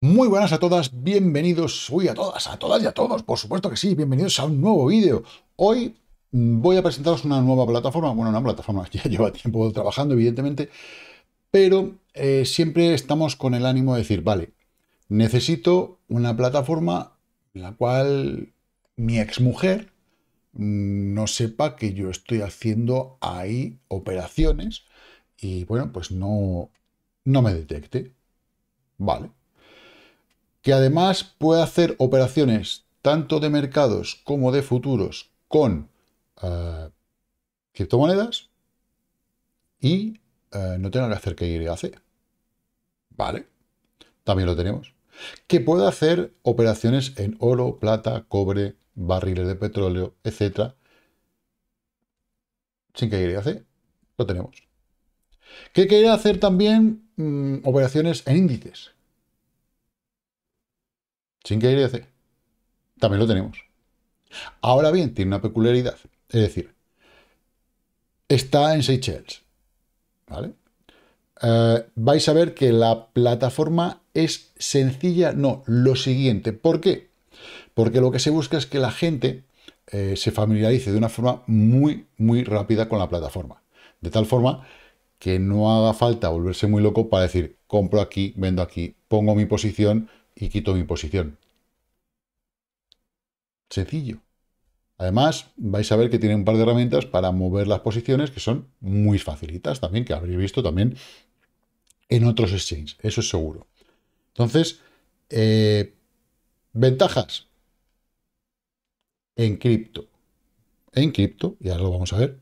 Muy buenas a todas, bienvenidos, uy, a todas, a todas y a todos, por supuesto que sí, bienvenidos a un nuevo vídeo. Hoy voy a presentaros una nueva plataforma, bueno, una plataforma, que ya lleva tiempo trabajando, evidentemente, pero eh, siempre estamos con el ánimo de decir, vale, necesito una plataforma en la cual mi exmujer mm, no sepa que yo estoy haciendo ahí operaciones y, bueno, pues no, no me detecte. Vale, que además puede hacer operaciones tanto de mercados como de futuros con eh, criptomonedas y eh, no tenga que hacer que hacer. ¿Vale? También lo tenemos. Que pueda hacer operaciones en oro, plata, cobre, barriles de petróleo, etcétera, sin que hacer. Lo tenemos. Que quiere hacer también mm, operaciones en índices, sin que decir, También lo tenemos. Ahora bien, tiene una peculiaridad. Es decir, está en Seychelles. ¿Vale? Eh, vais a ver que la plataforma es sencilla, no, lo siguiente. ¿Por qué? Porque lo que se busca es que la gente eh, se familiarice de una forma muy, muy rápida con la plataforma. De tal forma que no haga falta volverse muy loco para decir, compro aquí, vendo aquí, pongo mi posición, y quito mi posición. Sencillo. Además, vais a ver que tiene un par de herramientas para mover las posiciones que son muy facilitas también, que habréis visto también en otros exchanges, eso es seguro. Entonces, eh, ventajas en cripto. En cripto, y ahora lo vamos a ver,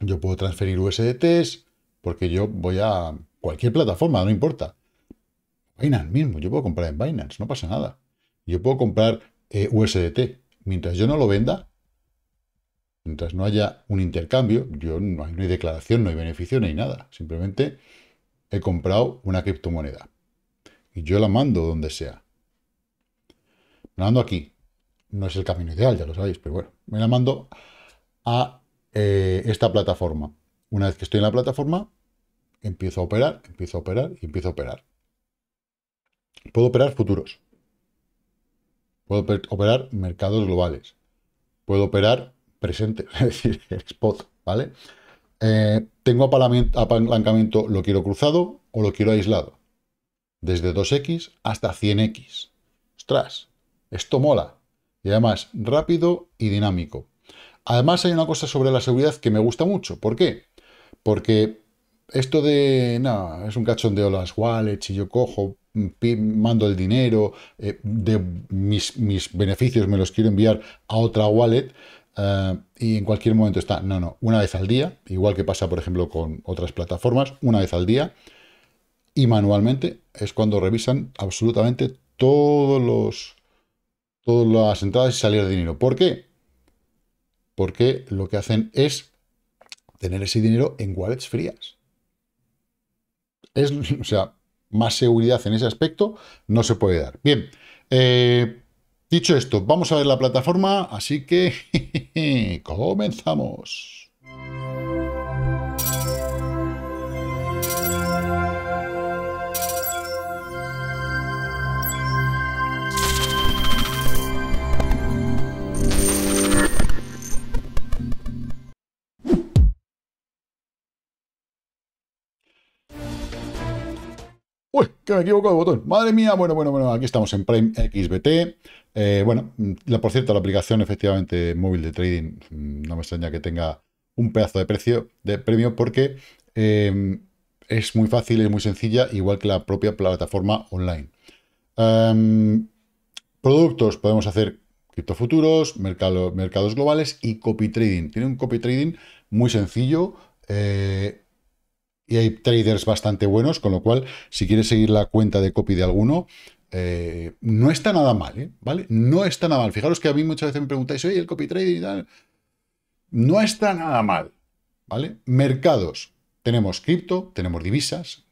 yo puedo transferir USDTs porque yo voy a cualquier plataforma, no importa. Binance mismo, yo puedo comprar en Binance, no pasa nada. Yo puedo comprar eh, USDT. Mientras yo no lo venda, mientras no haya un intercambio, yo no hay, declaración, no hay beneficio, no hay nada. Simplemente he comprado una criptomoneda. Y yo la mando donde sea. la mando aquí. No es el camino ideal, ya lo sabéis, pero bueno, me la mando a eh, esta plataforma. Una vez que estoy en la plataforma, empiezo a operar, empiezo a operar y empiezo a operar. Puedo operar futuros. Puedo operar mercados globales. Puedo operar presente, es decir, spot, ¿vale? Eh, tengo apalancamiento, lo quiero cruzado o lo quiero aislado. Desde 2X hasta 100X. Ostras, esto mola. Y además, rápido y dinámico. Además, hay una cosa sobre la seguridad que me gusta mucho. ¿Por qué? Porque esto de, no, es un cachondeo las wallets y yo cojo, mando el dinero, eh, de mis, beneficios me los quiero enviar a otra wallet eh, y en cualquier momento está. No, no, una vez al día, igual que pasa por ejemplo con otras plataformas, una vez al día y manualmente es cuando revisan absolutamente todos los todas las entradas y salidas de dinero. ¿Por qué? Porque lo que hacen es tener ese dinero en wallets frías. Es, o sea, más seguridad en ese aspecto no se puede dar. Bien, eh, dicho esto, vamos a ver la plataforma, así que comenzamos. me equivoco de botón. Madre mía, bueno, bueno, bueno, aquí estamos en Prime XBT. Eh, bueno, por cierto, la aplicación efectivamente móvil de trading, mm, no me extraña que tenga un pedazo de precio de premio porque em, es muy fácil, y muy sencilla, igual que la propia plataforma online. Em, productos, podemos hacer criptofuturos, futuros mercados globales y copy trading. Tiene un copy trading muy sencillo, eh, y hay traders bastante buenos, con lo cual, si quieres seguir la cuenta de copy de alguno, eh, no está nada mal, ¿eh? ¿vale? No está nada mal. Fijaros que a mí muchas veces me preguntáis, oye, el copy trader y tal. No está nada mal, ¿vale? Mercados. Tenemos cripto, tenemos divisas,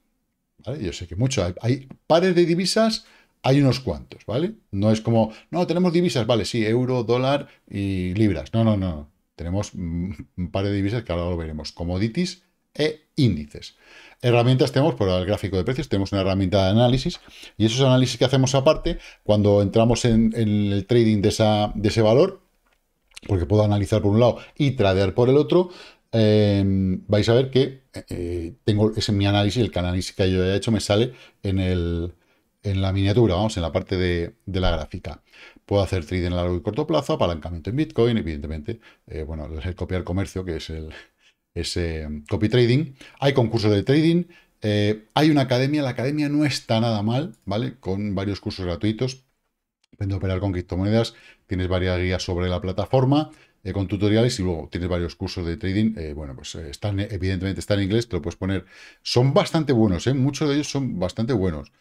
¿vale? Yo sé que mucho. Hay, hay, pares de divisas, hay unos cuantos, ¿vale? No es como, no, tenemos divisas, vale, sí, euro, dólar y libras. No, no, no. Tenemos mm, un par de divisas que ahora lo veremos. Commodities e índices. Herramientas tenemos, por el gráfico de precios, tenemos una herramienta de análisis y esos análisis que hacemos aparte, cuando entramos en, el trading de, ese valor, porque puedo analizar por un lado y tradear por el otro, em, vais a ver que eh, tengo ese mi análisis, el análisis que yo he hecho me sale en, el, en la miniatura, vamos, en la parte de, la gráfica. Puedo hacer trading a largo y corto plazo, apalancamiento en Bitcoin, evidentemente, eh, bueno, el copiar comercio, que es el, ese mm, copy trading. Hay concursos de trading, eh, hay una academia, la academia no está nada mal, ¿vale? Con varios cursos gratuitos, vende operar con criptomonedas, tienes varias guías sobre la plataforma, eh, con tutoriales y luego tienes varios cursos de trading, eh, bueno, pues están, evidentemente están en inglés, te lo puedes poner, son bastante buenos, ¿eh? Muchos de ellos son bastante buenos.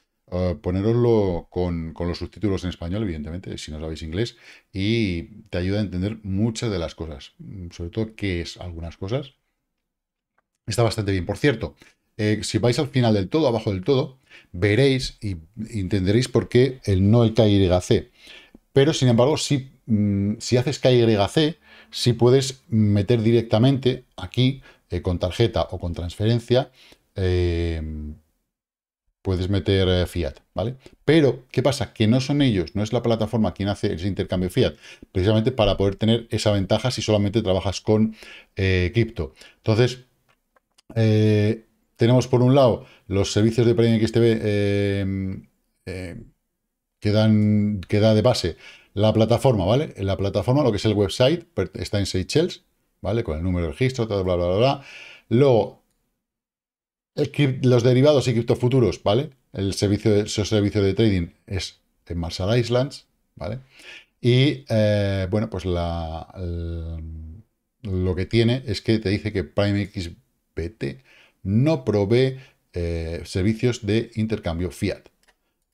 poneroslo con, con, los subtítulos en español, evidentemente, si no sabéis inglés, y te ayuda a entender muchas de las cosas, mm, sobre todo qué es algunas cosas, Está bastante bien. Por cierto, eh, si vais al final del todo, abajo del todo, veréis y entenderéis por qué el no el KYC. Pero, sin embargo, si, mm, si haces KYC, si puedes meter directamente aquí, eh, con tarjeta o con transferencia, eh, puedes meter fiat, ¿vale? Pero, ¿qué pasa? Que no son ellos, no es la plataforma quien hace ese intercambio fiat, precisamente para poder tener esa ventaja si solamente trabajas con cripto. Entonces, eh, tenemos por un lado los servicios de Prime XTV eh, eh, que, dan, que da de base la plataforma, ¿vale? la plataforma, lo que es el website, está en Seychelles, ¿vale? Con el número de registro, bla, bla, bla, bla. Luego, los derivados y criptofuturos, ¿vale? El servicio de, su servicio de trading es en Marshall Islands, ¿vale? Y, bueno, pues la, lo que tiene es que te dice que Prime X no provee eh, servicios de intercambio fiat.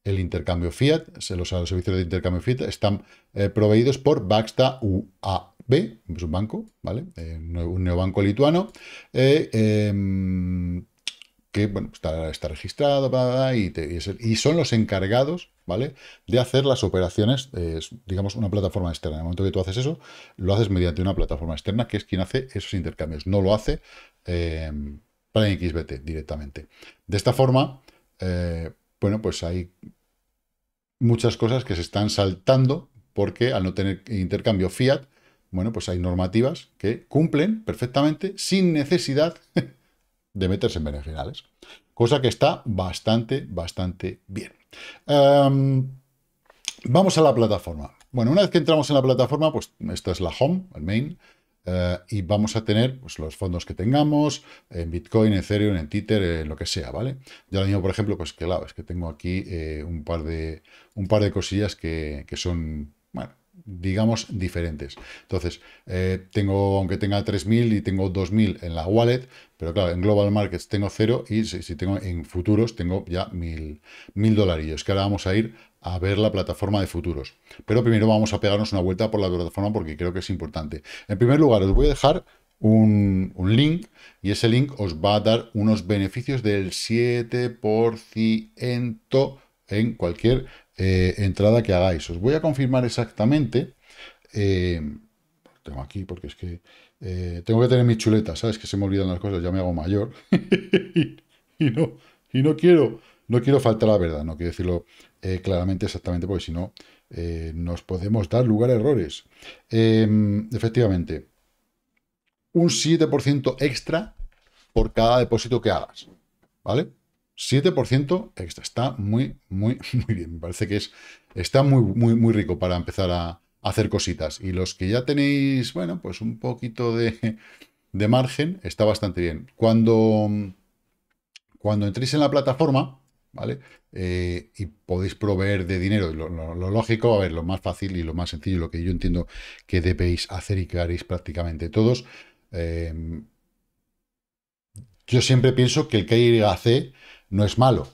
El intercambio fiat, los servicios de intercambio fiat están eh, proveídos por Baxta UAB, es un banco, ¿vale? Eh, un neobanco lituano, em, que bueno, está, está registrado y, son los encargados ¿vale? de hacer las operaciones, eh, digamos, una plataforma externa. En el momento que tú haces eso, lo haces mediante una plataforma externa que es quien hace esos intercambios. No lo hace em, para XBT directamente. De esta forma, eh, bueno, pues hay muchas cosas que se están saltando porque al no tener intercambio fiat, bueno, pues hay normativas que cumplen perfectamente sin necesidad de meterse en finales Cosa que está bastante, bastante bien. Em, vamos a la plataforma. Bueno, una vez que entramos en la plataforma, pues esta es la home, el main, eh, y vamos a tener pues, los fondos que tengamos en Bitcoin, en Ethereum, en twitter en lo que sea, ¿vale? Yo lo digo por ejemplo, pues que la es que tengo aquí eh, un, par de, un par de cosillas que, que son, bueno, digamos, diferentes. Entonces, eh, tengo, aunque tenga 3.000 y tengo 2.000 en la wallet, pero claro, en Global Markets tengo cero y si, tengo en futuros tengo ya mil mil dolarillos, que ahora vamos a ir a ver la plataforma de futuros. Pero primero vamos a pegarnos una vuelta por la plataforma porque creo que es importante. En primer lugar, os voy a dejar un, un link y ese link os va a dar unos beneficios del 7% en cualquier eh, entrada que hagáis. Os voy a confirmar exactamente. Eh, tengo aquí porque es que eh, tengo que tener mi chuleta, ¿sabes? Que se me olvidan las cosas, ya me hago mayor. y, no, y no quiero no quiero faltar la verdad, no quiero decirlo claramente exactamente porque si no nos podemos dar lugar a errores. Em, efectivamente, un 7% extra por cada depósito que hagas, ¿vale? 7% Está muy, muy, muy bien. Me parece que es, está muy, muy, muy rico para empezar a, hacer cositas. Y los que ya tenéis, bueno, pues un poquito de, margen, está bastante bien. Cuando, cuando entréis en la plataforma, ¿vale? Eh, y podéis proveer de dinero. Lo, lógico, a ver, lo más fácil y lo más sencillo, lo que yo entiendo que debéis hacer y que haréis prácticamente todos. Eh, yo siempre pienso que el que C no es malo,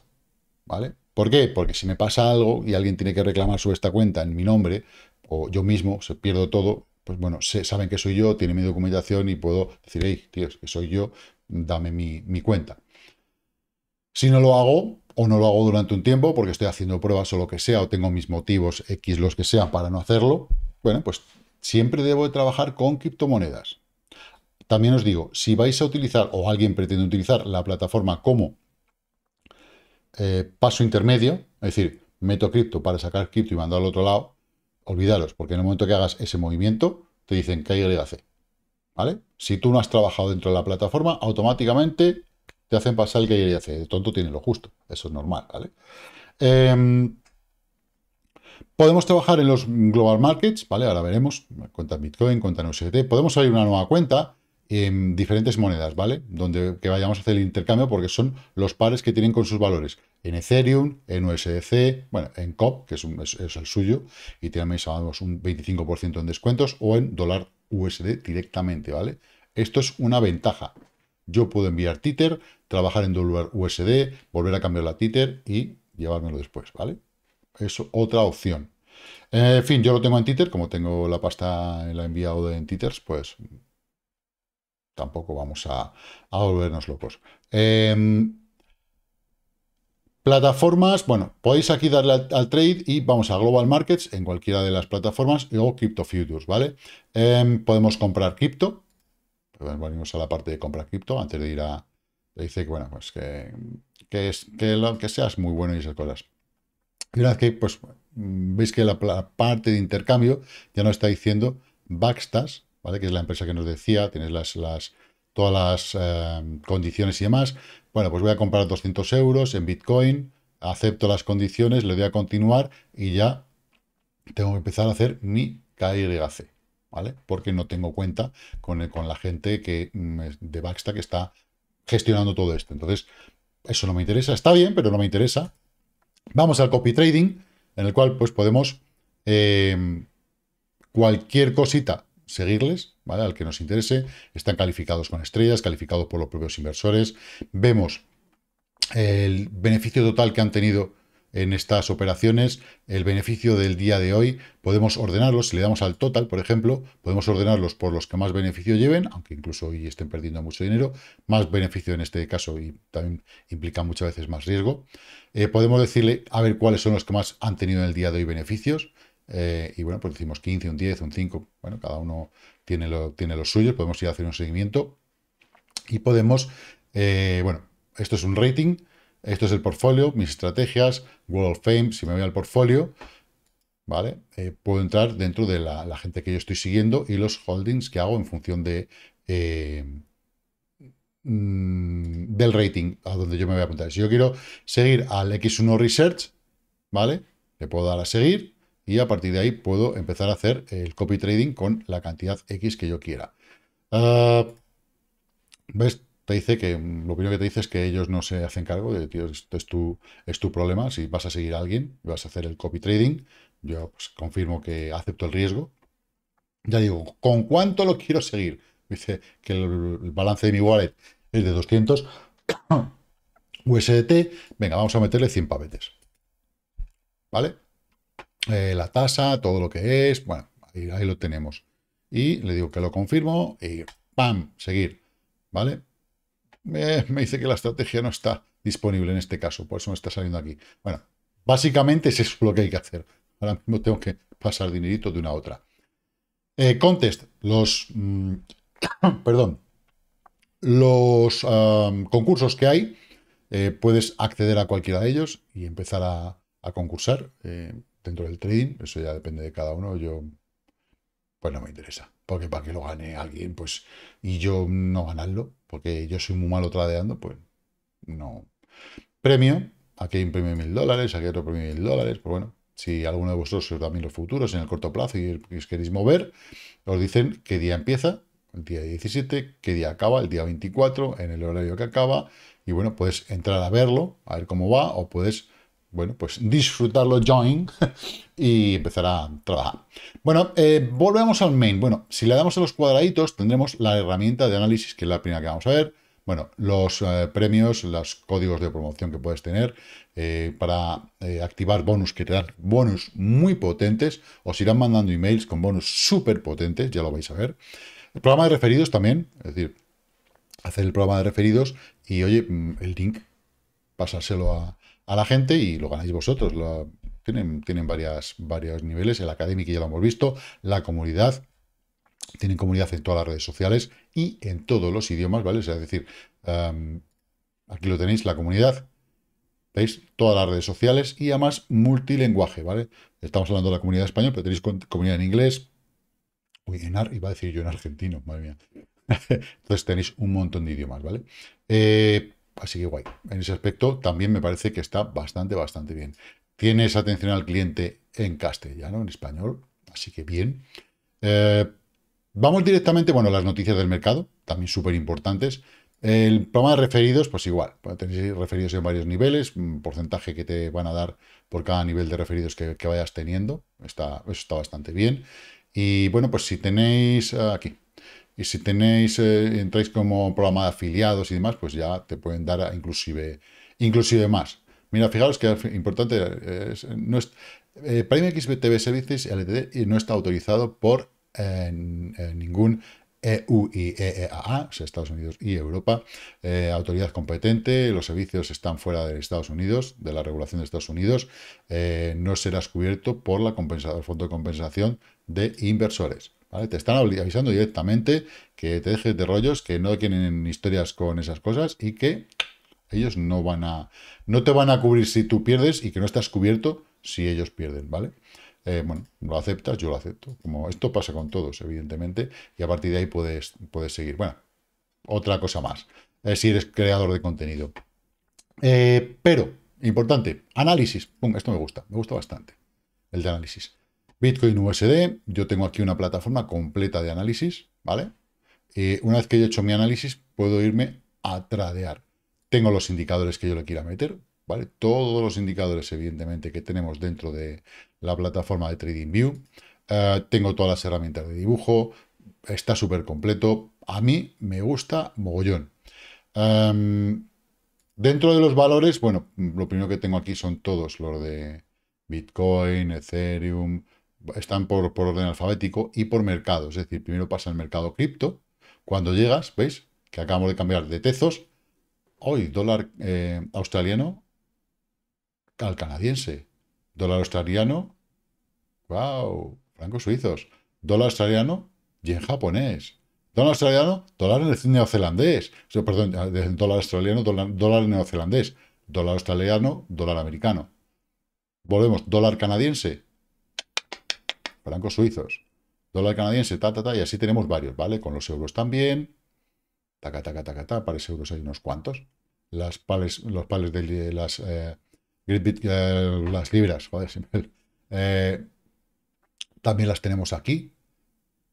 ¿vale? ¿Por qué? Porque si me pasa algo y alguien tiene que reclamar sobre esta cuenta en mi nombre, o yo mismo, se pierdo todo, pues bueno, saben que soy yo, tienen mi documentación y puedo decir, hey, tíos, que soy yo, dame mi, cuenta. Si no lo hago, o no lo hago durante un tiempo, porque estoy haciendo pruebas o lo que sea, o tengo mis motivos X los que sea, para no hacerlo, bueno, pues siempre debo de trabajar con criptomonedas. También os digo, si vais a utilizar o alguien pretende utilizar la plataforma como eh, paso intermedio, es decir, meto cripto para sacar cripto y mandar al otro lado, olvidaros, porque en el momento que hagas ese movimiento, te dicen que hay KYC. ¿Vale? Si tú no has trabajado dentro de la plataforma, automáticamente te hacen pasar el que hacer. De tonto tiene lo justo. Eso es normal, em, podemos trabajar en los global markets, ¿vale? Ahora veremos. Cuenta en Bitcoin, cuenta en USDT. Podemos abrir una nueva cuenta en diferentes monedas, ¿vale? Donde que vayamos a hacer el intercambio porque son los pares que tienen con sus valores. En Ethereum, en USDC, bueno, en COP, que es, el suyo, y también sabemos un 25% en descuentos, o en dólar USD directamente, ¿vale? Esto es una ventaja. Yo puedo enviar Tether, trabajar en dólar USD, volver a cambiar la Tether y llevármelo después, ¿vale? Es otra opción. Eh, en fin, yo lo tengo en Tether, como tengo la pasta, en la he enviado en Tethers, pues tampoco vamos a, volvernos locos. Em, plataformas, bueno, podéis aquí darle al, trade y vamos a Global Markets en cualquiera de las plataformas o Crypto Futures, ¿vale? Em, podemos comprar cripto, pues vamos a la parte de comprar cripto antes de ir a... Dice que, bueno, pues que, es, que lo que seas muy bueno y esas cosas. Y una vez que pues, veis que la, parte de intercambio ya nos está diciendo Backstash. Que es la empresa que nos decía, tienes las, las todas las em, condiciones y demás. Bueno, pues voy a comprar 200 euros en Bitcoin, acepto las condiciones, le doy a continuar y ya tengo que empezar a hacer mi KYC, ¿vale? Porque no tengo cuenta con, la gente que, mm, de baxta que está gestionando todo esto. Entonces, eso no me interesa. Está bien, pero no me interesa. Vamos al copy trading, en el cual pues podemos em, cualquier cosita seguirles, ¿vale? Al que nos interese, están calificados con estrellas, calificados por los propios inversores. Vemos el beneficio total que han tenido en estas operaciones, el beneficio del día de hoy, podemos ordenarlos, si le damos al total, por ejemplo, podemos ordenarlos por los que más beneficio lleven, aunque incluso hoy estén perdiendo mucho dinero, más beneficio en este caso y también implica muchas veces más riesgo. Eh, podemos decirle a ver cuáles son los que más han tenido en el día de hoy beneficios, eh, y bueno, pues decimos 15, un 10, un 5. Bueno, cada uno tiene, lo, tiene los suyos. Podemos ir a hacer un seguimiento. Y podemos, eh, bueno, esto es un rating. Esto es el portfolio, mis estrategias, World of Fame, si me voy al portfolio, ¿vale? Eh, puedo entrar dentro de la, gente que yo estoy siguiendo y los holdings que hago en función de mm, del rating a donde yo me voy a apuntar. Si yo quiero seguir al X1 Research, ¿vale? Le puedo dar a seguir y a partir de ahí puedo empezar a hacer el copy trading con la cantidad X que yo quiera. Ah, ¿Ves? Te dice que lo primero que te dice es que ellos no se hacen cargo de, esto es tu, es tu problema, si vas a seguir a alguien vas a hacer el copy trading, yo pues, confirmo que acepto el riesgo. Ya digo, ¿con cuánto lo quiero seguir? Dice que el balance de mi wallet es de 200 USDT. Venga, vamos a meterle 100 pavetes. ¿Vale? Eh, la tasa, todo lo que es, bueno, ahí, lo tenemos. Y le digo que lo confirmo y ¡pam! Seguir, ¿vale? me dice que la estrategia no está disponible en este caso, por eso me está saliendo aquí. Bueno, básicamente es lo que hay que hacer. Ahora mismo tengo que pasar dinerito de una a otra. Eh, contest, los... Mm, perdón. Los concursos que hay, eh, puedes acceder a cualquiera de ellos y empezar a, concursar dentro del trading, eso ya depende de cada uno, yo pues no me interesa, porque para que lo gane alguien, pues, y yo no ganarlo, porque yo soy muy malo tradeando, pues no. Premio, aquí hay un premio de mil dólares, aquí otro premio de mil dólares, pues bueno, si alguno de vosotros os da los futuros en el corto plazo y os queréis mover, os dicen qué día empieza, el día 17, qué día acaba, el día 24, en el horario que acaba, y bueno, puedes entrar a verlo, a ver cómo va, o puedes bueno, pues disfrutarlo, join, y empezar a trabajar. Bueno, eh, volvemos al main. Bueno, si le damos a los cuadraditos, tendremos la herramienta de análisis, que es la primera que vamos a ver. Bueno, los eh, premios, los códigos de promoción que puedes tener eh, para activar bonus, que te dan bonus muy potentes. Os irán mandando emails con bonus súper potentes, ya lo vais a ver. El programa de referidos también, es decir, hacer el programa de referidos y, oye, mm, el link, pasárselo a, a la gente y lo ganáis vosotros. lo tienen tienen varias, varios niveles, el académico ya lo hemos visto, la comunidad, tienen comunidad en todas las redes sociales y en todos los idiomas, ¿vale? es decir, em, aquí lo tenéis, la comunidad, ¿veis? Todas las redes sociales y además multilinguaje ¿vale? Estamos hablando de la comunidad española, pero tenéis comunidad en inglés, uy, en iba a decir yo en argentino, madre mía. Entonces tenéis un montón de idiomas, ¿vale? Eh, Así que guay. En ese aspecto también me parece que está bastante, bastante bien. Tienes atención al cliente en castellano, en español, así que bien. Eh, vamos directamente, bueno, a las noticias del mercado, también súper importantes. El programa de referidos, pues igual, tenéis referidos en varios niveles, un porcentaje que te van a dar por cada nivel de referidos que, vayas teniendo, está, está bastante bien. Y bueno, pues si tenéis ah, aquí, y si tenéis, eh, entráis como programa de afiliados y demás, pues ya te pueden dar inclusive, inclusive más. Mira, fijaros que importante, eh, es, no es, eh, Prime XBTV Services LTD no está autorizado por ningún EU y e, e, o sea, Estados Unidos y Europa, autoridad competente, los servicios están fuera de Estados Unidos, de la regulación de Estados Unidos, no serás cubierto por la el fondo de compensación de inversores. Te están avisando directamente que te dejes de rollos, que no tienen historias con esas cosas y que ellos no van a, no te van a cubrir si tú pierdes y que no estás cubierto si ellos pierden, ¿vale? Eh, bueno, lo aceptas, yo lo acepto. Como esto pasa con todos, evidentemente, y a partir de ahí puedes, puedes seguir. Bueno, otra cosa más, es eh, si eres creador de contenido. Eh, pero, importante, análisis. esto me gusta, me gusta bastante, el de análisis. Bitcoin USD, yo tengo aquí una plataforma completa de análisis, ¿vale? Y eh, una vez que yo he hecho mi análisis, puedo irme a tradear. Tengo los indicadores que yo le quiera meter, ¿vale? Todos los indicadores, evidentemente, que tenemos dentro de la plataforma de TradingView. Eh, tengo todas las herramientas de dibujo, está súper completo. A mí me gusta mogollón. Em, dentro de los valores, bueno, lo primero que tengo aquí son todos los de Bitcoin, Ethereum, están por, por orden alfabético y por mercado. Es decir, primero pasa el mercado cripto. Cuando llegas, veis que acabamos de cambiar de tezos. Hoy, dólar eh, australiano al canadiense. Dólar australiano, wow, francos suizos. Dólar australiano, en japonés. Dólar australiano, dólar neozelandés. perdón, dólar australiano, dólar neozelandés. Dólar australiano, dólar americano. Volvemos, dólar canadiense, francos suizos, dólar canadiense, ta, ta, ta, y así tenemos varios, ¿vale? Con los euros también, Ta, ta, ta, ta, pares euros hay unos cuantos. Las pales los pares de eh, eh, eh, las, libras, también las tenemos aquí.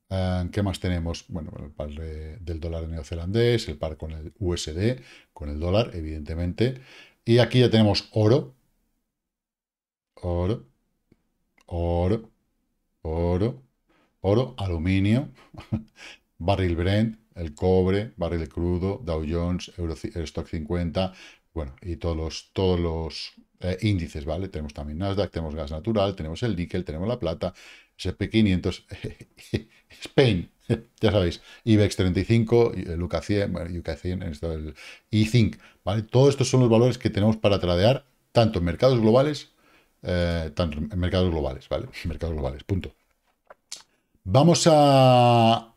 ¿Qué más tenemos? Bueno, el par del dólar neozelandés, el par con el USD, con el dólar, evidentemente. Y aquí ya tenemos oro. Oro. Oro oro, oro, aluminio, barril Brent, el cobre, barril crudo, Dow Jones, Euro, Stock 50, bueno, y todos los, todos los eh, índices, ¿vale? Tenemos también Nasdaq, tenemos gas natural, tenemos el níquel, tenemos la plata, SP500, Spain, ya sabéis, IBEX 35, eh, Luca 100, bueno, UK 100, Zinc, ¿vale? Todos estos son los valores que tenemos para tradear tanto en mercados globales eh, mercados globales, ¿vale? Mercados globales, punto. Vamos a...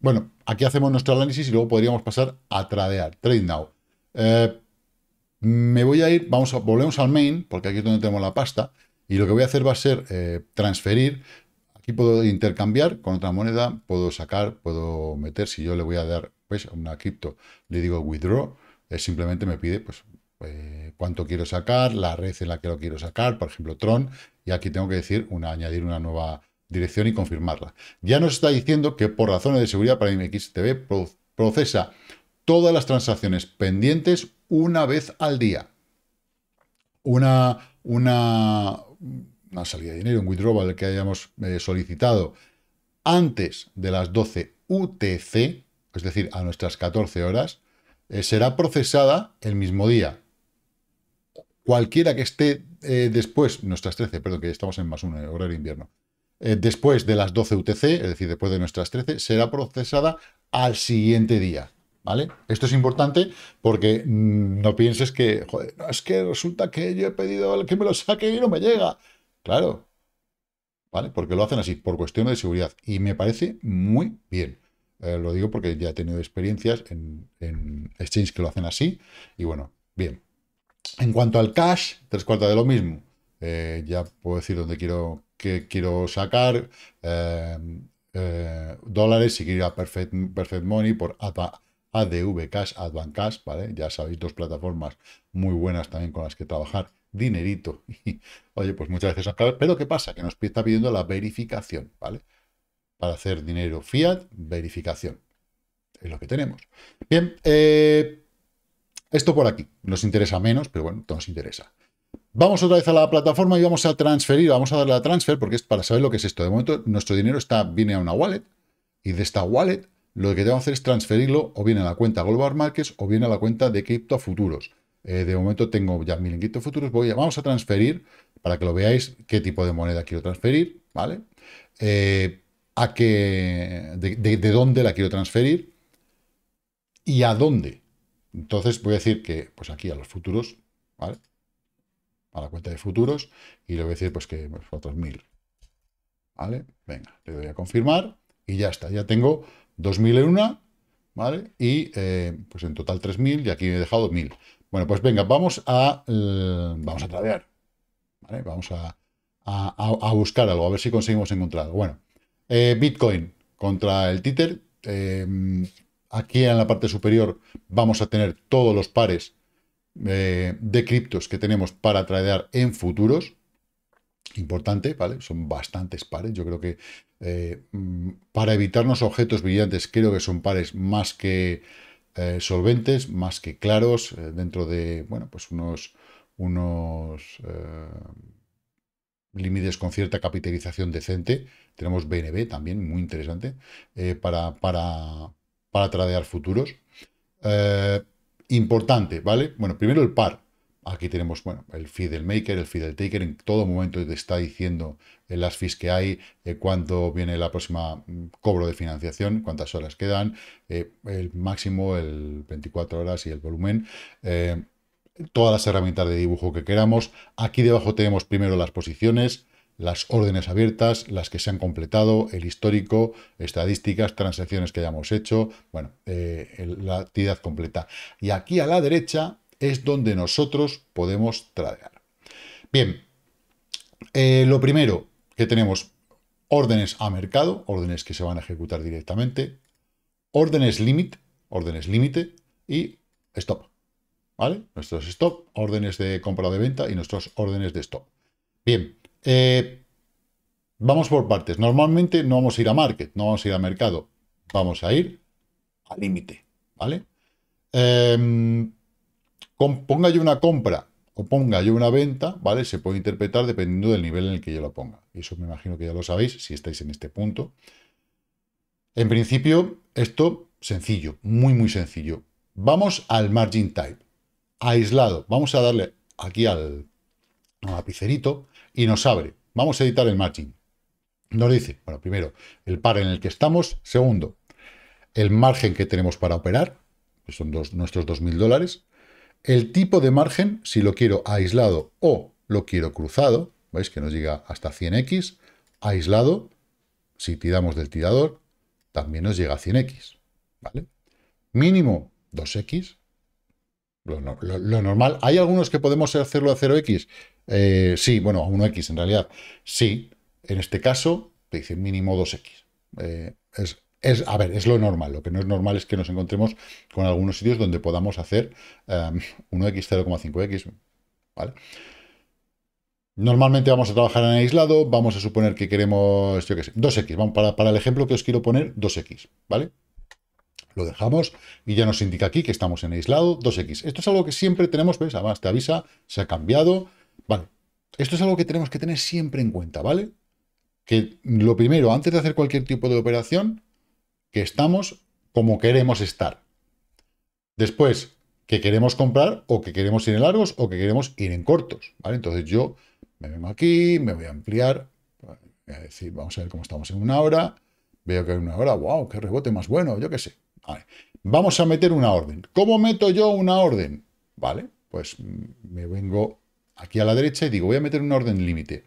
Bueno, aquí hacemos nuestro análisis y luego podríamos pasar a tradear, trade now. Eh, me voy a ir, vamos a, volvemos al main, porque aquí es donde tenemos la pasta, y lo que voy a hacer va a ser eh, transferir, aquí puedo intercambiar con otra moneda, puedo sacar, puedo meter, si yo le voy a dar, pues, una cripto, le digo withdraw, eh, simplemente me pide, pues, eh, cuánto quiero sacar, la red en la que lo quiero sacar, por ejemplo Tron, y aquí tengo que decir una, añadir una nueva dirección y confirmarla. Ya nos está diciendo que por razones de seguridad para MXTV procesa todas las transacciones pendientes una vez al día. Una, una, una salida de dinero, un withdrawal que hayamos eh, solicitado antes de las 12 UTC, es decir, a nuestras 14 horas, eh, será procesada el mismo día cualquiera que esté eh, después, nuestras 13, perdón, que estamos en más hora horario invierno, eh, después de las 12 UTC, es decir, después de nuestras 13, será procesada al siguiente día. ¿Vale? Esto es importante porque mm, no pienses que, es que resulta que yo he pedido que me lo saque y no me llega. Claro, ¿vale? Porque lo hacen así, por cuestiones de seguridad. Y me parece muy bien. Eh, lo digo porque ya he tenido experiencias en, en exchange que lo hacen así. Y bueno, bien. En cuanto al cash, tres cuartas de lo mismo. Eh, ya puedo decir dónde quiero, que quiero sacar eh, eh, dólares. Si quiero a Perfect, Money por ADV Cash, Advan Cash, ¿vale? Ya sabéis, dos plataformas muy buenas también con las que trabajar. Dinerito. oye, pues muchas veces son Pero ¿qué pasa? Que nos está pidiendo la verificación, ¿vale? Para hacer dinero fiat, verificación. Es lo que tenemos. Bien, esto por aquí. Nos interesa menos, pero bueno, nos interesa. Vamos otra vez a la plataforma y vamos a transferir, vamos a darle a transfer, porque es para saber lo que es esto. De momento, nuestro dinero está, viene a una wallet, y de esta wallet lo que tengo que hacer es transferirlo o bien a la cuenta Global Markets o bien a la cuenta de Crypto Futuros. Eh, de momento tengo ya mil en Crypto Futuros, voy a, vamos a transferir, para que lo veáis, qué tipo de moneda quiero transferir, ¿vale? Eh, a qué, de dónde la quiero transferir y a dónde entonces voy a decir que, pues aquí a los futuros, ¿vale? A la cuenta de futuros, y le voy a decir pues que pues, otros mil ¿Vale? Venga, le voy a confirmar y ya está. Ya tengo 2000 en una, ¿vale? Y eh, pues en total 3000 y aquí me he dejado mil Bueno, pues venga, vamos a, eh, vamos a tradear. Vamos a, buscar algo, a ver si conseguimos encontrar algo. Bueno, eh, Bitcoin contra el títer. Aquí en la parte superior vamos a tener todos los pares eh, de criptos que tenemos para tradear en futuros. Importante, ¿vale? Son bastantes pares. Yo creo que eh, mm, para evitarnos objetos brillantes creo que son pares más que eh, solventes, más que claros, dentro de, bueno, pues unos, unos límites con cierta capitalización decente. Tenemos BNB también, muy interesante, para, para tradear futuros. Eh, importante, ¿vale? Bueno, primero el par. Aquí tenemos, bueno, el feed del maker, el feed del taker, en todo momento te está diciendo en las fees que hay, eh, viene la próxima mm, cobro de financiación, cuántas horas quedan, eh, el máximo, el 24 horas y el volumen, eh, todas las herramientas de dibujo que queramos. Aquí debajo tenemos primero las posiciones, las órdenes abiertas, las que se han completado, el histórico, estadísticas, transacciones que hayamos hecho, bueno, eh, la actividad completa. Y aquí a la derecha es donde nosotros podemos tradear. Bien, eh, lo primero que tenemos, órdenes a mercado, órdenes que se van a ejecutar directamente, órdenes límite, órdenes límite y stop. ¿Vale? Nuestros stop, órdenes de compra o de venta y nuestros órdenes de stop. Bien, eh, vamos por partes. Normalmente no vamos a ir a market, no vamos a ir a mercado. Vamos a ir al límite, ¿vale? Em, ponga yo una compra o ponga yo una venta, ¿vale? Se puede interpretar dependiendo del nivel en el que yo la ponga. Eso me imagino que ya lo sabéis si estáis en este punto. En principio, esto sencillo, muy, muy sencillo. Vamos al margin type, aislado. Vamos a darle aquí al, al lapicerito y nos abre. Vamos a editar el matching. Nos dice, bueno, primero, el par en el que estamos. Segundo, el margen que tenemos para operar, que son dos, nuestros 2.000 dólares. El tipo de margen, si lo quiero aislado o lo quiero cruzado, ¿veis? Que nos llega hasta 100x. Aislado, si tiramos del tirador, también nos llega a 100x, ¿vale? Mínimo 2x, lo, lo normal. Hay algunos que podemos hacerlo a 0x, eh, sí, bueno, a 1x en realidad. Sí, en este caso te dice mínimo 2x. Eh, es, a ver, es lo normal. Lo que no es normal es que nos encontremos con algunos sitios donde podamos hacer 1x, em, 0,5x. ¿Vale? Normalmente vamos a trabajar en aislado, vamos a suponer que queremos, yo 2x. Vamos, para, el ejemplo que os quiero poner, 2x, ¿vale? Lo dejamos y ya nos indica aquí que estamos en aislado, 2x. Esto es algo que siempre tenemos, ¿ves? Además te avisa, se ha cambiado, esto es algo que tenemos que tener siempre en cuenta, ¿vale? Que lo primero, antes de hacer cualquier tipo de operación, que estamos como queremos estar. Después, que queremos comprar o que queremos ir en largos o que queremos ir en cortos, ¿vale? Entonces yo me vengo aquí, me voy a ampliar, voy a decir, vamos a ver cómo estamos en una hora, veo que hay una hora, wow, qué rebote más bueno, yo qué sé. Vamos a meter una orden. ¿Cómo meto yo una orden? Vale, pues me vengo aquí a la derecha y digo, voy a meter un orden límite.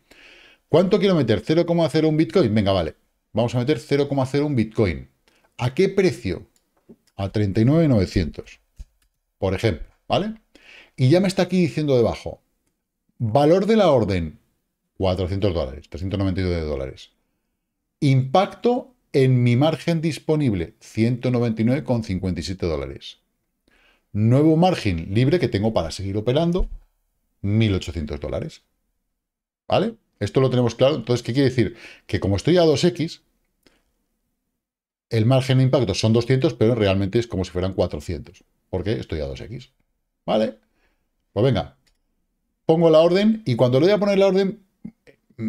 ¿Cuánto quiero meter? ¿0,01 Bitcoin? Venga, vale. Vamos a meter 0,01 Bitcoin. ¿A qué precio? A 39.900, por ejemplo, ¿vale? Y ya me está aquí diciendo debajo, valor de la orden, 400 dólares, 392 dólares. Impacto en mi margen disponible, 199,57 dólares. Nuevo margen libre que tengo para seguir operando, 1.800 dólares. ¿Vale? Esto lo tenemos claro. Entonces, ¿qué quiere decir? Que como estoy a 2X, el margen de impacto son 200, pero realmente es como si fueran 400. Porque estoy a 2X. ¿Vale? Pues venga, pongo la orden y cuando le voy a poner la orden,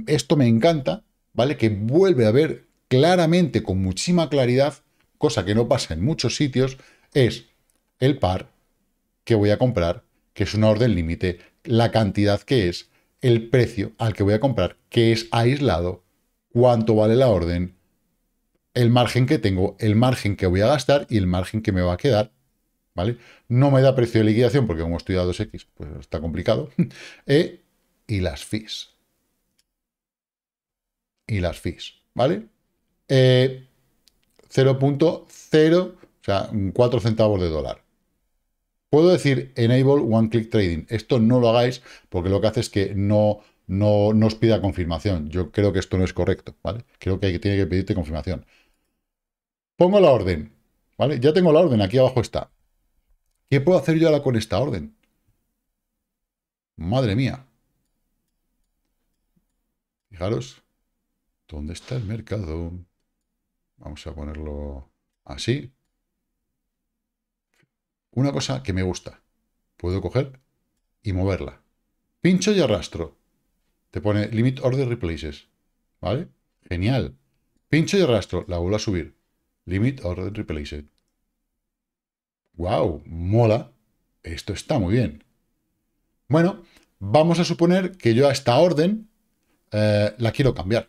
esto me encanta, ¿vale? Que vuelve a ver claramente, con muchísima claridad, cosa que no pasa en muchos sitios, es el par que voy a comprar, que es una orden límite la cantidad que es, el precio al que voy a comprar, que es aislado, cuánto vale la orden, el margen que tengo, el margen que voy a gastar y el margen que me va a quedar. ¿Vale? No me da precio de liquidación porque como estoy a 2X, pues está complicado. Eh, y las fees. Y las fees, ¿vale? 0.0, eh, o sea, 4 centavos de dólar. Puedo decir enable one click trading. Esto no lo hagáis porque lo que hace es que no, no, os pida confirmación. Yo creo que esto no es correcto, ¿vale? Creo que tiene que pedirte confirmación. Pongo la orden, ¿vale? Ya tengo la orden, aquí abajo está. ¿Qué puedo hacer yo ahora con esta orden? Madre mía. Fijaros, ¿dónde está el mercado? Vamos a ponerlo así una cosa que me gusta. Puedo coger y moverla. Pincho y arrastro. Te pone Limit Order Replaces. ¿Vale? Genial. Pincho y arrastro. La vuelvo a subir. Limit Order Replaces. ¡Wow! Mola. Esto está muy bien. Bueno, vamos a suponer que yo a esta orden eh, la quiero cambiar.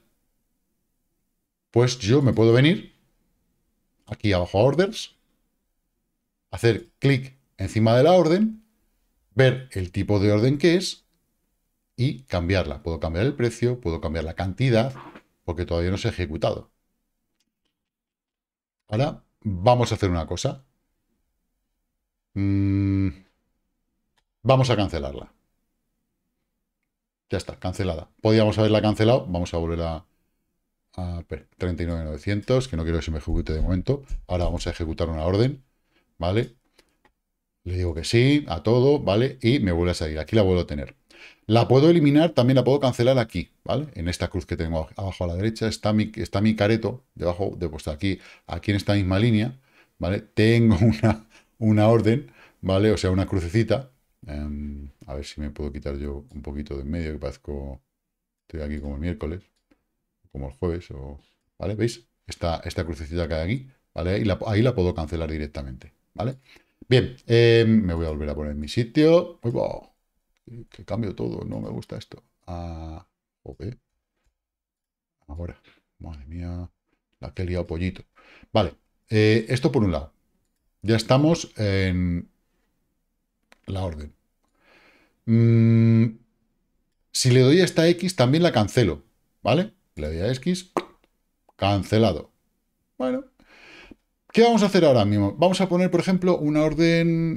Pues yo me puedo venir aquí abajo a Orders hacer clic encima de la orden, ver el tipo de orden que es y cambiarla. Puedo cambiar el precio, puedo cambiar la cantidad, porque todavía no se ha ejecutado. Ahora vamos a hacer una cosa. Mm, vamos a cancelarla. Ya está, cancelada. Podíamos haberla cancelado. Vamos a volver a, a 39.900, que no quiero que se me ejecute de momento. Ahora vamos a ejecutar una orden. ¿vale? Le digo que sí a todo, ¿vale? Y me vuelve a salir. Aquí la vuelvo a tener. La puedo eliminar, también la puedo cancelar aquí, ¿vale? En esta cruz que tengo abajo a la derecha está mi, está mi careto, debajo, de, pues aquí, aquí en esta misma línea, ¿vale? Tengo una, una orden, ¿vale? O sea, una crucecita. Em, a ver si me puedo quitar yo un poquito de en medio, que parezco... Estoy aquí como el miércoles, como el jueves, o... ¿Vale? ¿Veis? Esta, esta crucecita que hay aquí, ¿vale? ahí la puedo cancelar directamente. ¿vale? Bien, em, me voy a volver a poner en mi sitio. que cambio todo, no me gusta esto. Ah, Ahora, madre mía, la que he liado pollito. Vale, eh, esto por un lado. Ya estamos en la orden. Mm, si le doy a esta X, también la cancelo, ¿vale? Le doy a X, cancelado. Bueno, ¿Qué vamos a hacer ahora mismo? Vamos a poner, por ejemplo, una orden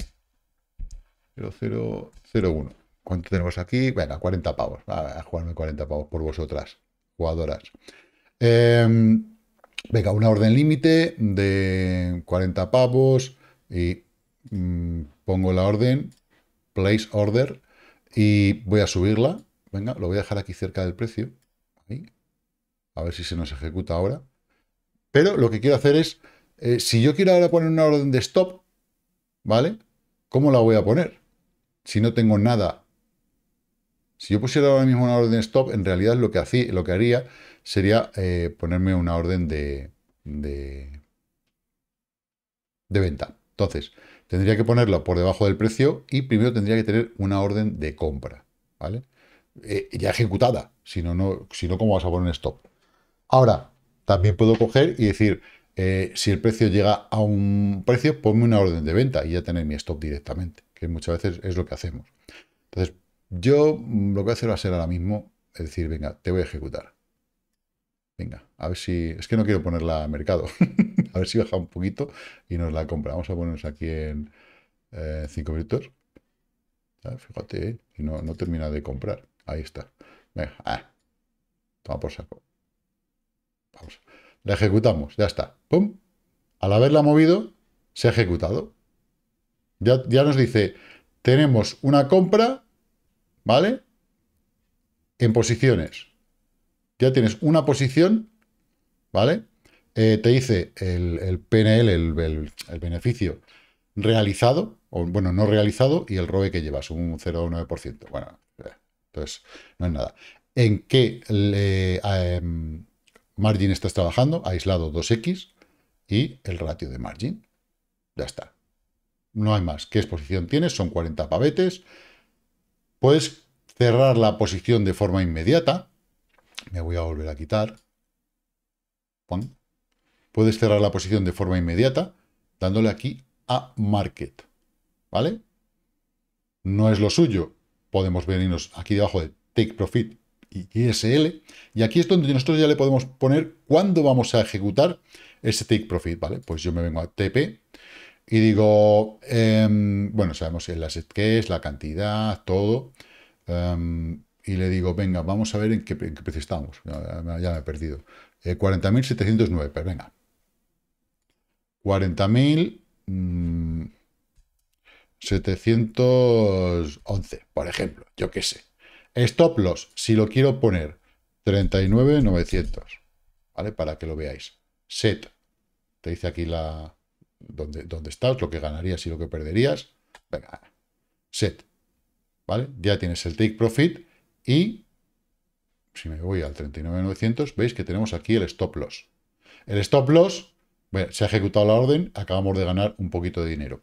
0001. ¿Cuánto tenemos aquí? Venga, 40 pavos. A, jugarme 40 pavos por vosotras, jugadoras. Em, venga, una orden límite de 40 pavos y mm, pongo la orden, place order, y voy a subirla. Venga, lo voy a dejar aquí cerca del precio. A ver si se nos ejecuta ahora. Pero lo que quiero hacer es eh, si yo quiero ahora poner una orden de stop, ¿vale? ¿Cómo la voy a poner? Si no tengo nada. Si yo pusiera ahora mismo una orden de stop, en realidad lo que, lo que haría sería eh, ponerme una orden de, de, venta. Entonces, tendría que ponerla por debajo del precio y primero tendría que tener una orden de compra, ¿vale? Eh, ya ejecutada, si no, no, si no, ¿cómo vas a poner un stop? Ahora, también puedo coger y decir, eh, si el precio llega a un precio, ponme una orden de venta y ya tener mi stop directamente, que muchas veces es lo que hacemos. Entonces, yo mm, lo que voy a hacer va a ser ahora mismo, es decir, venga, te voy a ejecutar. Venga, a ver si... Es que no quiero ponerla a mercado. a ver si baja un poquito y nos la compra. Vamos a ponernos aquí en 5 eh, minutos. fíjate, eh, no, no, termina de comprar. Ahí está. Venga, ah, toma por saco. Vamos la ejecutamos, ya está. ¡Pum! Al haberla movido, se ha ejecutado. Ya, ya nos dice, tenemos una compra, ¿vale? En posiciones. Ya tienes una posición, ¿vale? Eh, te dice el, PNL, el, beneficio realizado, o bueno, no realizado, y el ROE que llevas, un 0,9%. Bueno, eh, entonces, no es nada. ¿En qué le, eh, Margin estás trabajando, aislado 2x y el ratio de margin. Ya está. No hay más. ¿Qué exposición tienes? Son 40 pavetes. Puedes cerrar la posición de forma inmediata. Me voy a volver a quitar. Puedes cerrar la posición de forma inmediata dándole aquí a Market. ¿Vale? No es lo suyo. Podemos venirnos aquí debajo de Take Profit y Y aquí es donde nosotros ya le podemos poner cuándo vamos a ejecutar ese take profit, ¿vale? Pues yo me vengo a TP y digo, em, bueno, sabemos el asset que es, la cantidad, todo. Em, y le digo, venga, vamos a ver en qué, precio estamos. Ya, me he perdido. 40.709, eh, pero pues venga. 40.711, mm, por ejemplo, yo qué sé. Stop loss, si lo quiero poner, 39.900, ¿vale? Para que lo veáis. Set, te dice aquí la donde, donde estás, lo que ganarías y lo que perderías. Venga, set, ¿vale? Ya tienes el take profit y si me voy al 39.900, veis que tenemos aquí el stop loss. El stop loss, se ha ejecutado la orden, acabamos de ganar un poquito de dinero.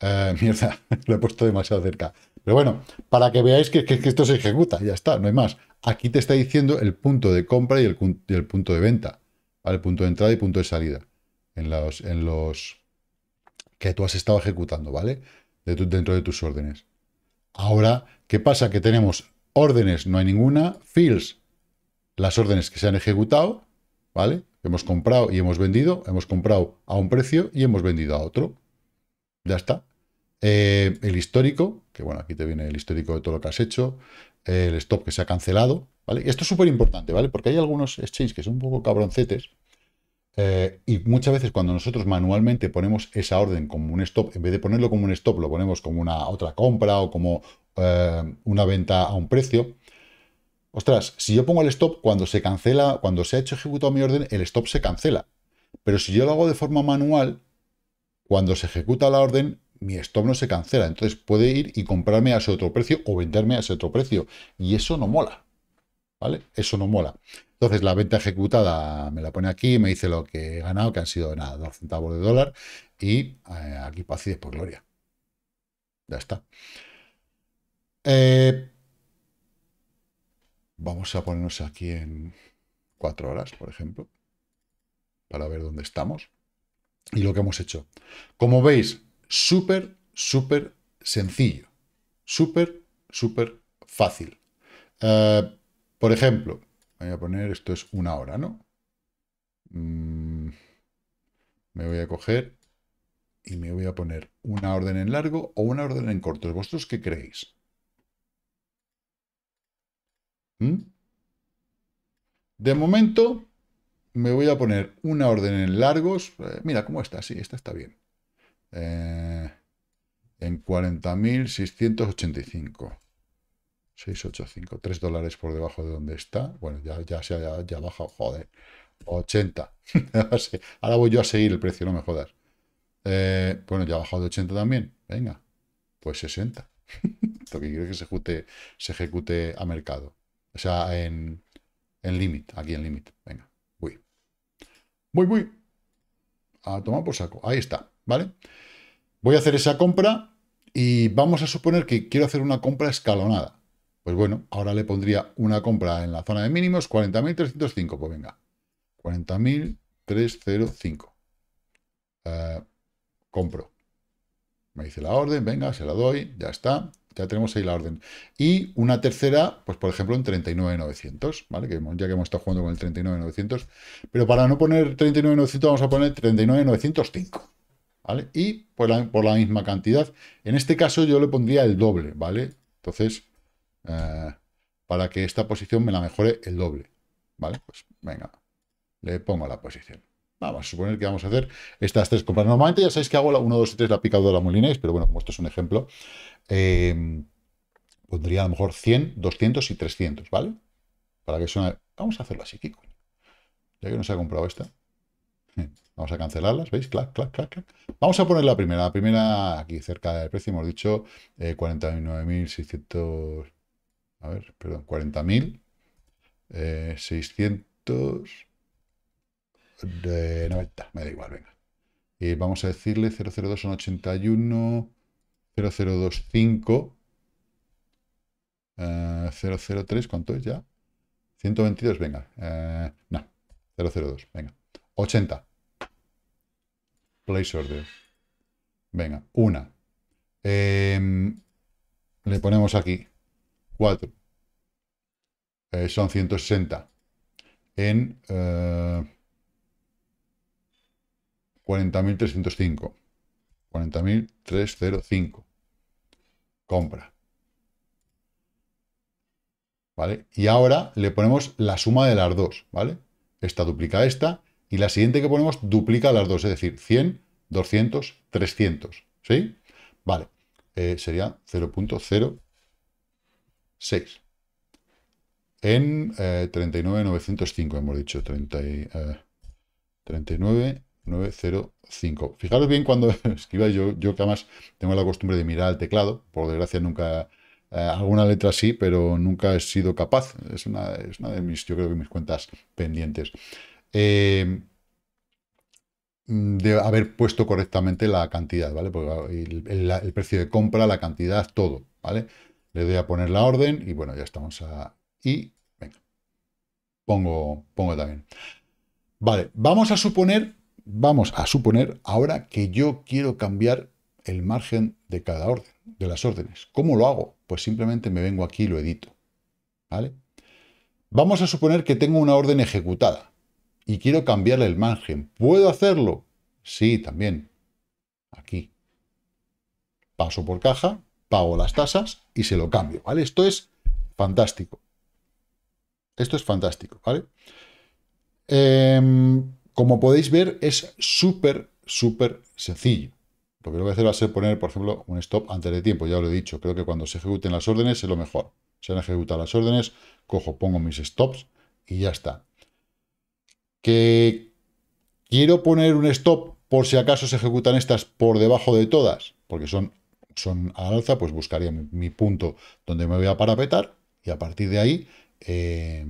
Eh, mierda, lo he puesto demasiado cerca. Pero bueno, para que veáis que, esto se ejecuta, ya está, no hay más. Aquí te está diciendo el punto de compra y el, punto de venta, ¿vale? El punto de entrada y punto de salida en los, que tú has estado ejecutando, ¿vale? dentro de tus órdenes. Ahora, ¿qué pasa? Que tenemos órdenes, no hay ninguna, fields, las órdenes que se han ejecutado, ¿vale? Hemos comprado y hemos vendido, hemos comprado a un precio y hemos vendido a otro. Ya está. Eh, el histórico, que bueno, aquí te viene el histórico de todo lo que has hecho, el stop que se ha cancelado, ¿vale? Esto es súper importante, ¿vale? Porque hay algunos exchanges que son un poco cabroncetes eh, y muchas veces cuando nosotros manualmente ponemos esa orden como un stop, en vez de ponerlo como un stop, lo ponemos como una otra compra o como eh, una venta a un precio. Ostras, si yo pongo el stop cuando se cancela, cuando se ha hecho ejecutado mi orden, el stop se cancela. Pero si yo lo hago de forma manual, cuando se ejecuta la orden, mi stop no se cancela. Entonces puede ir y comprarme a ese otro precio o venderme a ese otro precio. Y eso no mola. ¿Vale? Eso no mola. Entonces la venta ejecutada me la pone aquí, me dice lo que he ganado, que han sido nada, dos centavos de dólar. Y eh, aquí paz por por gloria. Ya está. Eh, vamos a ponernos aquí en cuatro horas, por ejemplo, para ver dónde estamos y lo que hemos hecho. Como veis, súper, súper sencillo. Súper, súper fácil. Eh, por ejemplo, voy a poner, esto es una hora, ¿no? Mm, me voy a coger y me voy a poner una orden en largo o una orden en corto. ¿Vosotros qué creéis? ¿Mm? De momento, me voy a poner una orden en largos. Eh, mira, ¿cómo está? Sí, esta está bien. Eh, en 40.685. 685, 3 dólares por debajo de donde está. Bueno, ya, ya se ha ya joder. 80. Ahora voy yo a seguir el precio, no me jodas. Eh, bueno, ya ha bajado de 80 también. Venga, pues 60. Lo que quiero que se ejecute, se ejecute a mercado. O sea, en, en límite, aquí en límite. Venga, voy. Voy, voy. A tomar por saco. Ahí está, ¿vale? vale voy a hacer esa compra y vamos a suponer que quiero hacer una compra escalonada. Pues bueno, ahora le pondría una compra en la zona de mínimos, 40.305, pues venga, 40.305. Eh, compro. Me dice la orden, venga, se la doy, ya está, ya tenemos ahí la orden. Y una tercera, pues por ejemplo en 39.900, ¿vale? Que ya que hemos estado jugando con el 39.900, pero para no poner 39.900 vamos a poner 39.905. ¿vale? Y por la, misma cantidad. En este caso yo le pondría el doble, ¿vale? Entonces, eh, para que esta posición me la mejore el doble, ¿vale? Pues venga, le pongo la posición. Vamos a suponer que vamos a hacer estas tres compras. Normalmente ya sabéis que hago la 1, 2 y 3 la de la molinéis, pero bueno, como esto es un ejemplo, em, pondría a lo mejor 100, 200 y 300, ¿vale? Para que suene... Vamos a hacerlo así, Kiko. Ya que no se ha comprado esta. Vamos a cancelarlas, ¿veis? Clac, clac, clac, clac. Vamos a poner la primera. La primera aquí cerca del precio, hemos dicho 49.600... Eh, a ver, perdón, 40.000. Eh, 600... De 90, me da igual, venga. Y vamos a decirle 002 son 81, 0025, 003, ¿cuánto es ya? 122, venga. Eh, no, 002, venga. 80. Place order. Venga, una. Em, le ponemos aquí Cuatro. Eh, son 160 en eh, 40.305. 40.305. Compra. ¿Vale? Y ahora le ponemos la suma de las dos, ¿vale? Esta duplica esta y la siguiente que ponemos duplica las dos, es decir, 100, 200, 300. ¿Sí? Vale, eh, sería 0.06. En 39.905 eh, hemos dicho, 30, 39.905. Eh, Fijaros bien cuando escriba yo, yo que además tengo la costumbre de mirar al teclado, por desgracia nunca... alguna letra sí, pero nunca he sido capaz. Es una, es una de mis, yo creo que mis cuentas pendientes. Eh, de haber puesto correctamente la cantidad, ¿vale? Porque el, precio de compra, la cantidad, todo, ¿vale? Le doy a poner la orden y bueno, ya estamos a... Y venga, pongo, pongo también. Vale, vamos a suponer, vamos a suponer ahora que yo quiero cambiar el margen de cada orden, de las órdenes. ¿Cómo lo hago? Pues simplemente me vengo aquí y lo edito, ¿vale? Vamos a suponer que tengo una orden ejecutada, y quiero cambiarle el margen. ¿Puedo hacerlo? Sí, también. Aquí. Paso por caja, pago las tasas y se lo cambio, ¿vale? Esto es fantástico. Esto es fantástico, ¿vale? Em, como podéis ver, es súper, súper sencillo. Lo que voy a hacer va a ser poner, por ejemplo, un stop antes de tiempo. Ya lo he dicho, creo que cuando se ejecuten las órdenes es lo mejor. Se han ejecutado las órdenes, cojo, pongo mis stops y ya está que quiero poner un stop por si acaso se ejecutan estas por debajo de todas, porque son, son al alza, pues buscaría mi, punto donde me voy a parapetar y a partir de ahí para eh,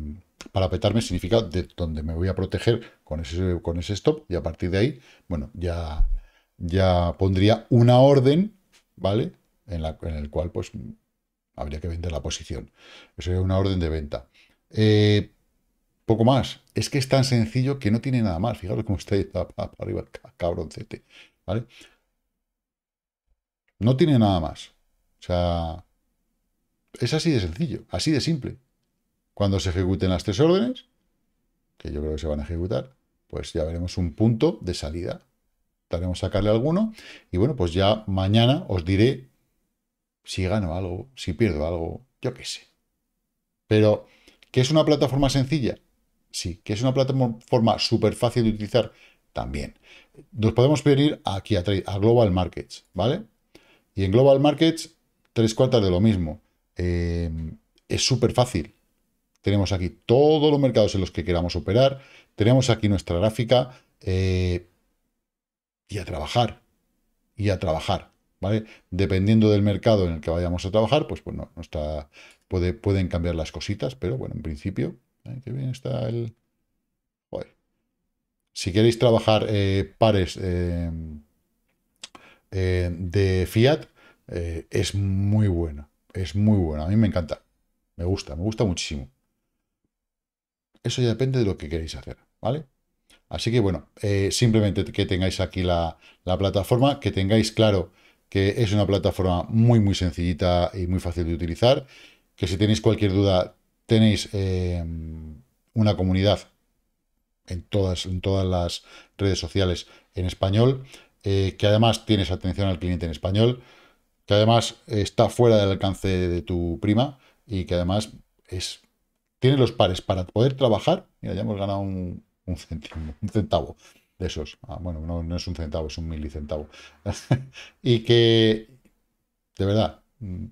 parapetarme significa de donde me voy a proteger con ese, con ese stop y a partir de ahí, bueno, ya, ya pondría una orden, ¿vale? En, la, el cual pues habría que vender la posición. Eso sería una orden de venta. Eh, poco más. Es que es tan sencillo que no tiene nada más. Fijaros cómo está para arriba, cabroncete. ¿Vale? No tiene nada más. O sea, es así de sencillo, así de simple. Cuando se ejecuten las tres órdenes, que yo creo que se van a ejecutar, pues ya veremos un punto de salida. daremos sacarle alguno. Y bueno, pues ya mañana os diré si gano algo, si pierdo algo, yo qué sé. Pero, ¿que es una plataforma sencilla? Sí, que es una plataforma súper fácil de utilizar también. Nos podemos pedir aquí a, a, Global Markets, ¿vale? Y en Global Markets, tres cuartas de lo mismo. Em, es súper fácil. Tenemos aquí todos los mercados en los que queramos operar. Tenemos aquí nuestra gráfica. Eh, y a trabajar. Y a trabajar. ¿Vale? Dependiendo del mercado en el que vayamos a trabajar, pues, pues no, puede, pueden cambiar las cositas, pero bueno, en principio bien está el... Si queréis trabajar eh, pares eh, eh, de Fiat, es muy buena. Es muy buena. A mí me encanta. Me gusta, me gusta muchísimo. Eso ya depende de lo que queréis hacer, ¿vale? Así que bueno, simplemente que tengáis aquí la, la plataforma, que tengáis claro que es una plataforma muy, muy sencillita y muy fácil de utilizar. Que si tenéis cualquier duda, Tenéis eh, una comunidad en todas, en todas las redes sociales en español, eh, que además tienes atención al cliente en español, que además está fuera del alcance de tu prima y que además es, tiene los pares para poder trabajar. Mira, ya hemos ganado un, centavo de esos. Ah, bueno, no, es un centavo, es un milicentavo. y que, de verdad, mm,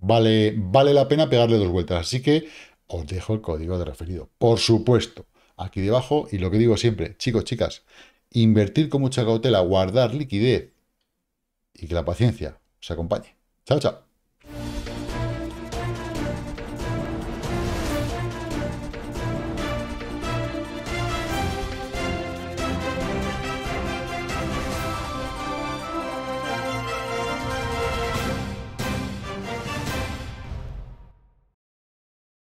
vale, vale la pena pegarle dos vueltas. Así que os dejo el código de referido. Por supuesto, aquí debajo, y lo que digo siempre, chicos, chicas, invertir con mucha cautela, guardar liquidez y que la paciencia os acompañe. Chao, chao.